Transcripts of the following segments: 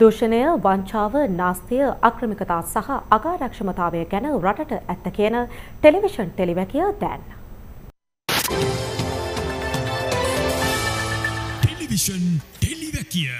දූෂණය වංචාව නාස්තිය අක්‍රමිකතා සහ අකාරක්ෂමතාවය ගැන රටට ඇත්ත කියන ටෙලිවිෂන් ටෙලිවැකිය දැන්. ටෙලිවිෂන් ටෙලිවැකිය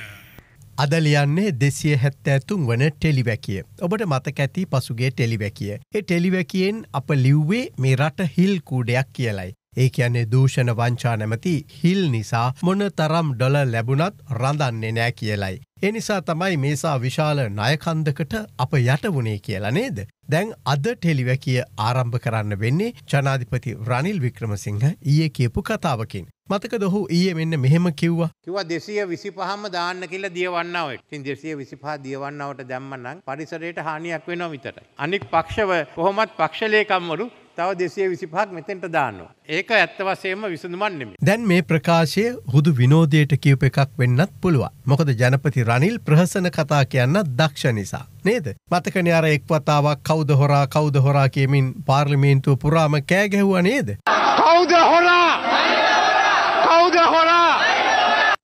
අද ලියන්නේ දෙසිය හැත්තඇතුන් වන ටෙලිවැකිය. ඔබට මතක ඇති පසුගේ ටෙලිවැකිය. ඒ ටෙලිවැකියෙන් අප ලිව්වේ මේ රට හිල් කූඩයක් කියලයි. ඒ කියන්නේ දූෂණ වංචා නැමති හිල් නිසා මොන තරම් ඩොල ලැබුණත් රඳන්නේ නෑ කියලයි. එනිසා තමයි මේසා විශාල නයකන්දකට අප යට වුණේ කියලා නේද. දැන් අද ටෙලිවැකිය ආරම්භ කරන්න වෙන්නේ ජනාධිපති රනිල් වික්‍රමසිංහ ඊයේ කියපු කතාවකින්. මතක දොහු ඊය මෙන්න මෙහෙම කිව්වා කිව දෙසිය විසි පහම දාන්න කියලා දියවන්නාවට තින් දෙසිය විසිපා දියවන්නවට දැම්මනම් පරිසරයට හානියක් වෙනවා විතරයි. අනික් පක්ෂව කොහොමත් පක්ෂලේකම්වරු තව දෙසේ විසිපහක් මෙතෙන්ට දානවා. ඒක ඇත්ත වසේම විසඳුමන්නෙම. දැන් මේ ප්‍රකාශය හුදු විනෝදයට කියප එකක් වෙන්නත් පුළුවන්. මොකද ජනපති රනිල් ප්‍රහසන කතා කියන්න දක්ෂ නිසා. නේද මතකන අර එක් වතාවක් කෞද හොරා කෞද හොරා කියමින් පාර්ලිමේන්තුව පුරාම කෑගැහුව නේද. කෞද හොරා!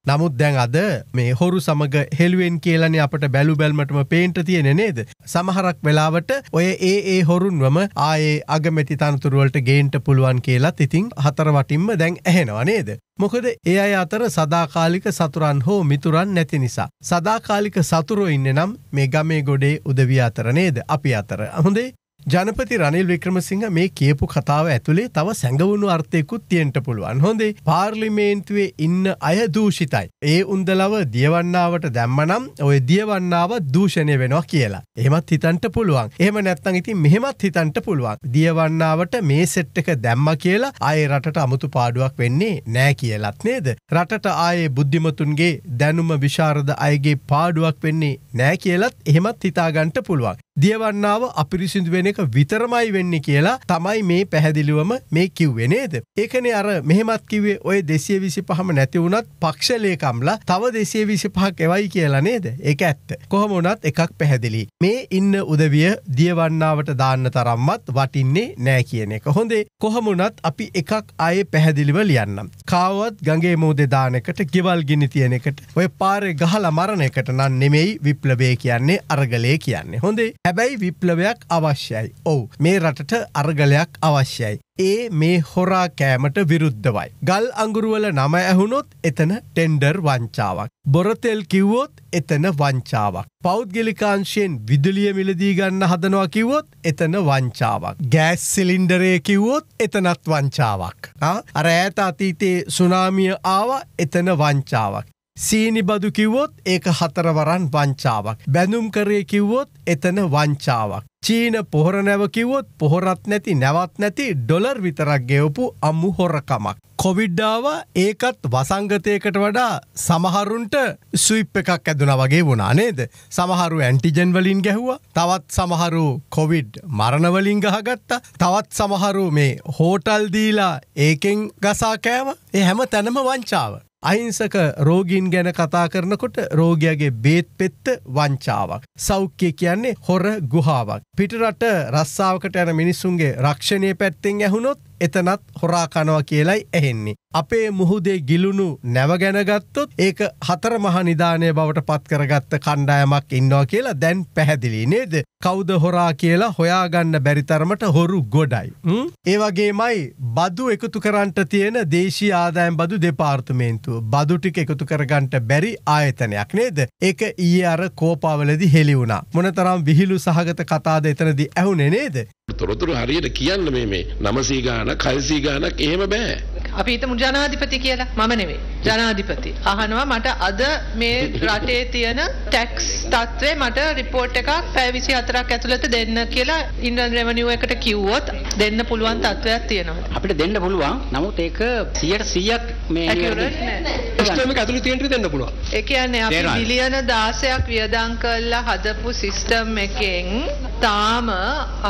නමුත් දැන් අද මේ හොරු සමග හෙළුවෙන් කියලන අපට බැලු බැල්මටම පේන්ට තියෙන නේද. සමහරක් වෙලාවට ඔය ඒ ඒ හොරුන්වම ආයේ අගමැති තනතුරුවලට ගේන්ට පුළුවන් කියලත් ඉතිං හතර වටින්ම දැන් ඇහෙනවා නේද. මොකද ඒ අය අතර සදාකාලික සතුරන් හෝ මිතුරන් නැති නිසා. සදාකාලික සතුරෝ ඉන්න නම් මේ ගමේ ගොඩේ උදවිය අතර නේද අපි අතර. හොඳේ ජනපති රනිල් වික්‍රමසිංහ මේ කියපු කතාව ඇතුළේ තව සැඟවුණු අර්ථයකුත් තියෙන්ට පුළුවන් හොඳේ පාර්ලිමේන්තුවේ ඉන්න අය දූෂිතයි. ඒ උන්දලව දියවන්නාවට දැම්මනම් ඔය දියවන්නාව දූෂණය වෙනවා කියලා. එහෙමත් හිතන්ට පුළුවන්. එහෙම නැත්තං ඉතින් මෙහෙමත් හිතන්ට පුළුවන්. දියවන්නාවට මේ සෙට් එක දැම්ම කියලා ආයේ රටට අමුතු පාඩුවක් වෙන්නේ නෑ කියලත් නේද? රටට ආයේ බුද්ධිමතුන්ගේ දැනුම විශාරද අයගේ පාඩුවක් වෙන්නේ නෑ කියලත් එහෙමත් හිතාගන්ට පුළුවන්. දියවන්නාව අපිරිසිදු වෙන එක විතරමයි වෙන්න කියලා තමයි මේ පැහැදිලිවම මේ කිව්වෙනේද. ඒකනේ අර මෙහෙමත් කිවේ ඔය දෙසිය විසි පහම නැතිවුණත් පක්ෂලේකම්ලා තව දෙසේ විසි පහක් එවයි කියලා නේද එක ඇත්ත. කොහොම වනත් එකක් පැහැදිලි. මේ ඉන්න උදවිය දියවන්නාවට දාන්න තරම්මත් වටින්නේ නෑ කියන එක. හොඳේ කොහමුණත් අපි එකක් අය පැහැදිලිව ලියන්නම්. කාවත් ගගේ මෝදේ දානකට ගෙවල් ගිනි තියෙනෙකට ඔය පාරය ගහල මරණ එකට නන් නෙමෙයි විප්ලබේ කියන්නේ අරගලය කියන්නේ. හොඳේ හැබැයි විප්ලවයක් අවශ්‍යයි. ඔවු මේ රටට අර්ගලයක් අවශ්‍යයි. ඒ මේ හොරා කෑමට විරුද්ධවයි. ගල් අඟුරුවල නම ඇහුණොත් එතන ටෙන්ඩර් වංචාවක්. බොරතෙල් කිව්වොත් එතන වංචාවක්. පෞද්ගලිකාංශයෙන් විදුලිය මිලදී ගන්න හදනවා කිව්වොත් එතන වංචාවක්. ගෑස් සිලින්ඩරය කිව්වොත් එතනත් වංචාවක්. අර ඈත අතීතයේ සුනාමිය ආව එතන වංචාවක්. සීනි බදු කිව්වොත් ඒක හතරවරන් වංචාවක්. බැඳුම් කරේ කිව්වොත් එතන වංචාවක්. චීන පොහොර නැව කිව්වොත් පොහොරත් නැති නැවත් නැති ඩොලර් විතරක් ගෙවපු අම්මු හොරකමක්. කොවිඩ්ඩාව ඒකත් වසංගතයකට වඩා සමහරුන්ට සුයිප් එකක් ඇදුන වගේ වුණා නේද. සමහරු ඇන්ටිජන් වලින් ගැහුවා තවත් සමහරු කොවිඩ් මරණවලින් ගහගත්තා තවත් සමහරු මේ හෝටල් දීලා ඒකෙන් ගසා කෑව ඒ හැම තැනම වංචාව. අහිංසක රෝගීන් ගැන කතා කරනකොට රෝගයාගේ බේත් පෙත්ත වංචාවක්. සෞඛ්‍ය කියන්නේ හොර ගුහාවක්. පිටරට රස්සාාවකට යන මිනිස්සුන්ගේ රක්ෂණය පැත්තෙන් ඇහුණොත් එතනත් හොරාකනවා කියලයි ඇහෙන්නේ. අපේ මුහුදේ ගිලුණු නැවගැනගත්තොත් ඒක හතර මහා නිධානය බවට පත්කරගත්ත කණ්ඩායමක් ඉන්නවා කියලා දැන් පැහැදිලි නේද. කෞද හොරා කියලා හොයාගන්න බැරිතරමට හොරු ගොඩයි. ඒවගේමයි බදු එකතු කරන්ට තියෙන දේශී ආදායම් බදු දෙපාර්තුමේන්තු. බදුටික එකතු කරගන්ට බැරි ආයතනයක් නේද. ඒක ඒ අර කෝපාවලදි හෙලිවුණා. මොනතරම් විහිලු සහගත කතාද එතනදි ඇහුනේ නේද. තොරතුරු හරියට කියන්න මේ නමසී ගාන කල්සී ගානක් එහෙම බෑ. අපි හිතමු ජනාධිපති කියලා මම නෙවෙයි ජනාධිපති අහනවා මට අද මේ රටේ තියෙන ටැක්ස් තත්ත්වේ මට රිපෝට් එකක් පැය 24ක් ඇතුළත දෙන්න කියලා ඉන්ඩියන් රෙවෙනියු එකට කිව්වොත් දෙන්න පුළුවන් තත්ත්වයක් තියෙනවා අපිට දෙන්න පුළුවන් නමුත් ඒක 100ක් මේ සිස්ටම් එක ඇතුළේ තියෙන දෙන්න පුළුවන් ඒ කියන්නේ අපි බිලියන 16ක් වියදම් කරලා හදපු සිස්ටම් එකෙන් තාම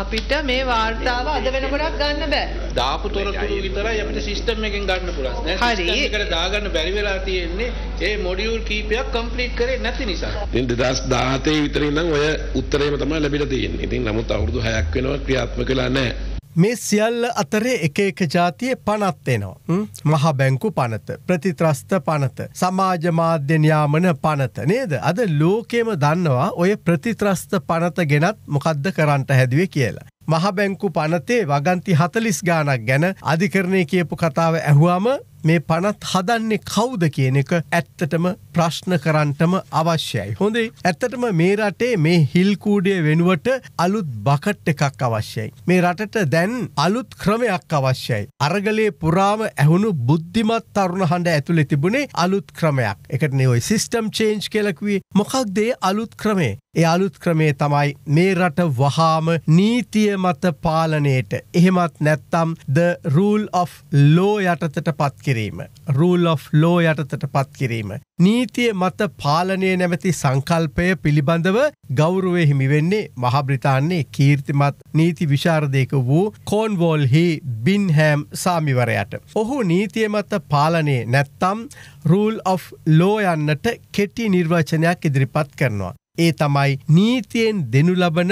අපිට මේ වාර්තාව අද වෙනකොටත් ගන්න බෑ දාපු තොරතුරු විතරයි අපිට සිස්ටම් එක එකෙන් ගන්න පුළුවන් නෑ හරි ඒකට දාගන්න බැරි වෙලා තියෙන්නේ ඒ මොඩියුල් කීපයක් කම්ප්ලීට් කරේ නැති නිසා ඉතින් 2017 විතර ඉඳන් ඔය උත්තරේම තමයි ලැබිලා තියෙන්නේ ඉතින් නමුත් අවුරුදු 6ක් වෙනවා ක්‍රියාත්මක වෙලා නැහැ මේ සියල්ල අතරේ එක එක ජාතිය පනත්වෙනවා මහ බැංකු පනත ප්‍රතිත්‍රස්ත පනත සමාජ මාධ්‍යනයාමන පනත නේද අද ලෝකෙම දන්නවා ඔය ප්‍රතිත්‍රස්ත පනත ගෙනත් මොකද්ද කරන්නට හැදුවේ කියලා. මහ බැංකු පනතේ වගන්ති හතලිස් ගානක් ගැන අධිකරණය කියපු කතාව ඇහුවාම මේ පනත් හදන්නේ කවුද කියන එක ඇත්තටම ප්‍රශ්න කරන්ටම අවශ්‍යයි. හොඳේ ඇත්තටම මේ රටේ මේ හිල්කූඩිය වෙනුවට අලුත් බකට් එකක් අවශ්‍යයි. මේ රටට දැන් අලුත් ක්‍රමයක් අවශ්‍යයි. අරගලේ පුරාම ඇහුණු බුද්ධිමත් තරුණ හඬ ඇතුළෙ තිබුණේ අලුත් ක්‍රමයක් එකට නෙවයි සිිස්ටම් චේන්ජ් කෙලක්වී මොකක්දේ අලුත් ක්‍රමේ ඒ අලුත් ක්‍රමේ තමයි මේ රට වහාම නීතිය මත පාලනයට එහෙමත් නැත්තම් ද රූල් of ලෝ යටතට පත්කිරීම. රූල් of ලෝ යටතට පත්කිරීම. නීතිය මත පාලනය නැමැති සංකල්පය පිළිබඳව ගෞරුවය හිමිවෙන්නේ මහබ්‍රිතාන්නේ කීර්තිමත් නීති විශාරදයක වූ කෝන්වෝල්හි බින්හැම් සාමිවරයට. ඔහු නීතිය මත පාලනය නැත්තම් රූල් of ලෝ යන්නට කෙටි නිර්වචනයක් ඉදිරිපත් කරනවා. ඒ තමයි නීතියෙන් දෙනු ලබන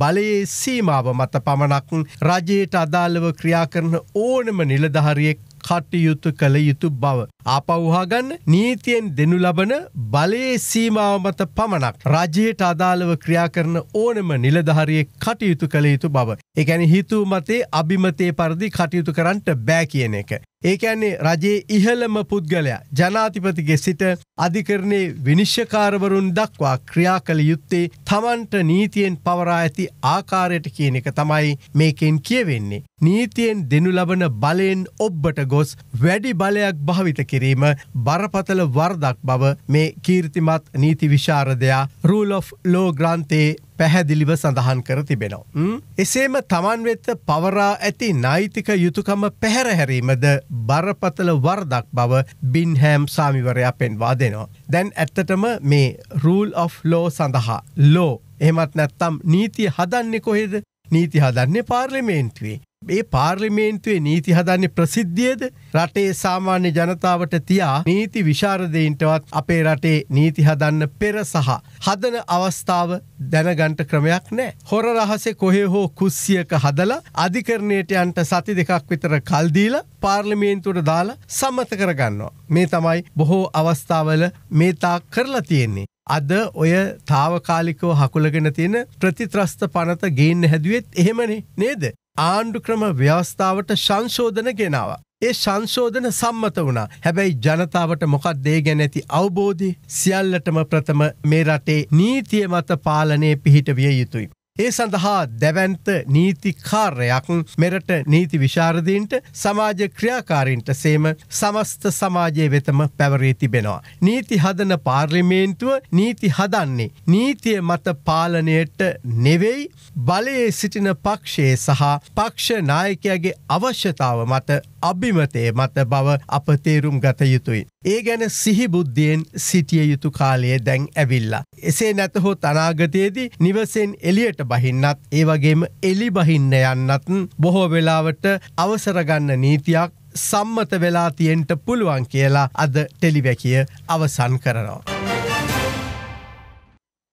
බලයේ සීමාව මත පමණක් රජයට අදාළව ක්‍රියා කරන ඕනම නිලධහරියෙක් කටයුතු කළ යුතු බව. ආපවහාගන්න නීතියෙන් දෙනු ලබන බලයේ සීමාව මත පමණක්. රජයට අදාළව ක්‍රියා කරන ඕනම නිලධහරියෙක් කටයුතු කළ යුතු බව. එකැන හිතුව මතේ අභිමතය පරදි කටයුතු කරන්නට බෑ කියන එක. ඒකන්නේ රජයේ ඉහළම පුද්ගලයා ජනාතිපතිගේ සිට අධිකරණයේ විනිශ්්‍යකාරවරුන් දක්වා ක්‍රියා කළ යුත්තේ තමන්ට නීතියෙන් පවරා ඇති ආකාරයට කියන එක තමයි මේකෙන් කියවෙන්නේ. නීතියෙන් දෙනු ලබන බලයෙන් ඔබ්බට ගොස් වැඩි බලයක් භාවිත කිරීම බරපතල වර්දක් බව මේ කීර්තිමත් නීති විශාරදයා රූල් of ලෝ ග්‍රන්තයේ පැහැදිලිව සඳහන් කර තිබෙනවා. එසේම තමන් වෙත පවරා ඇති නෛතික යුතුකම පැහැරහැරීමද බරපතල වර්දක් බව බින්හෑම් සාමිවරයා පෙන්වා දෙනවා. දැන් ඇත්තටම මේ රූල් of ලෝ සඳහා ලෝ එහමත් නැත්තම් නීතිය හදන්නේ කොහෙද නීති හදන්නේ පාර්ලිමේන්තුවේ ඒ පාර්ලිමේන්තුවේ නීති හදන්නේ ප්‍රසිද්ධියද රටේ සාමාන්‍ය ජනතාවට තියා නීති විශාරදයන්ටවත් අපේ රටේ නීති හදන්න පෙර සහ. හදන අවස්ථාව දැනගන්ට ක්‍රමයක් නෑ. හොර රහසේ කොහේ හෝ කුස්සියක හදලා අධිකරණයට යන්ට සති දෙකක් විතර කල්දීල පාර්ලිමේන්තුට දාලා සම්මත කරගන්නවා. මේ තමයි බොහෝ අවස්ථාවල මේතා කරලා තියෙන්නේ. අද ඔය තාවකාලිකව හකුලගෙන තියෙන ප්‍රතිත්‍රස්ත පනත ගේන්න හැදුවත් එහෙමනේ නේද. ආණ්ඩුක්‍රම ව්‍යවස්ථාවට සංශෝධන ගෙනාව. ඒ සංශෝධන සම්මත වුණා හැබැයි ජනතාවට මොකක් දේ ගැනැති අවබෝධි සියල්ලටම ප්‍රථම මේ රටේ නීතිය මත පාලනය පිහිට විය යුතුයි. ඒ සඳහා දැවන්ත නීතිකාර්යක් මෙරට නීති විශාරදීන්ට සමාජ ක්‍රියාකාරින්ට සේම සමස්ත සමාජය වෙතම පැවරී තිබෙනවා. නීති හදන පාර්ලිමේන්තුව නීති හදන්නේ. නීතිය මත පාලනයට නෙවෙයි බලයේ සිටින පක්ෂයේ සහ පක්ෂ නායකයාගේ අවශ්‍යතාව මත අභිමතය මත බව අප තේරුම් ගත යුතුයි. ඒ ගැන සිහිබුද්ධියෙන් සිටිය යුතු කාලයේ දැන් ඇවිල්ලා. එසේ නැතහෝ තනාගතයේදී නිවසෙන් එලියට බහින්නත් ඒවගේම එලි බහින්න යන්නත් බොහෝ වෙලාවට අවසරගන්න නීතියක් සම්මත වෙලා තියෙන්ට පුළුවන් කියලා අද ටෙලිවැකිය අවසන් කරනවා.